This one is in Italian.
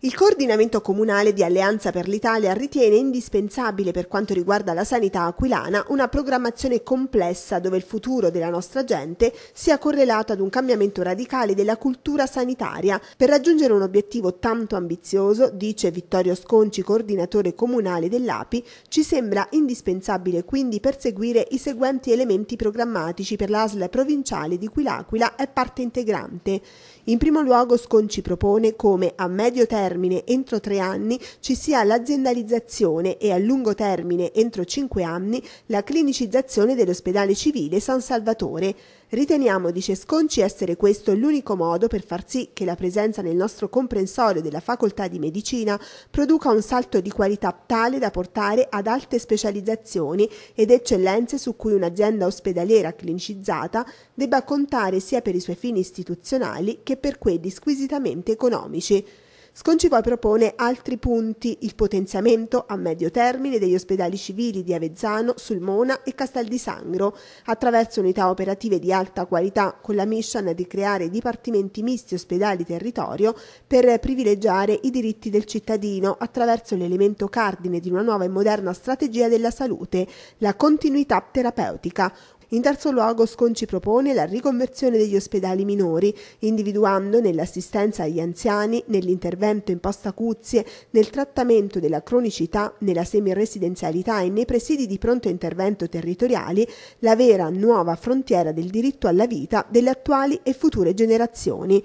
Il coordinamento comunale di Alleanza per l'Italia ritiene indispensabile per quanto riguarda la sanità aquilana una programmazione complessa dove il futuro della nostra gente sia correlato ad un cambiamento radicale della cultura sanitaria per raggiungere un obiettivo tanto ambizioso, dice Vittorio Sconci, coordinatore comunale dell'API, ci sembra indispensabile quindi perseguire i seguenti elementi programmatici per l'ASL provinciale di cui l'Aquila è parte integrante. In primo luogo Sconci propone come a medio termine termine entro tre anni ci sia l'aziendalizzazione e a lungo termine entro cinque anni la clinicizzazione dell'ospedale civile San Salvatore. Riteniamo, dice Sconci, essere questo l'unico modo per far sì che la presenza nel nostro comprensorio della facoltà di medicina produca un salto di qualità tale da portare ad alte specializzazioni ed eccellenze su cui un'azienda ospedaliera clinicizzata debba contare sia per i suoi fini istituzionali che per quelli squisitamente economici. Sconci poi propone altri punti, il potenziamento a medio termine degli ospedali civili di Avezzano, Sulmona e Castel di Sangro, attraverso unità operative di alta qualità con la mission di creare dipartimenti misti ospedali-territorio per privilegiare i diritti del cittadino attraverso l'elemento cardine di una nuova e moderna strategia della salute, la continuità terapeutica, in terzo luogo Sconci propone la riconversione degli ospedali minori, individuando nell'assistenza agli anziani, nell'intervento in posta cuzie, nel trattamento della cronicità, nella semiresidenzialità e nei presidi di pronto intervento territoriali la vera nuova frontiera del diritto alla vita delle attuali e future generazioni.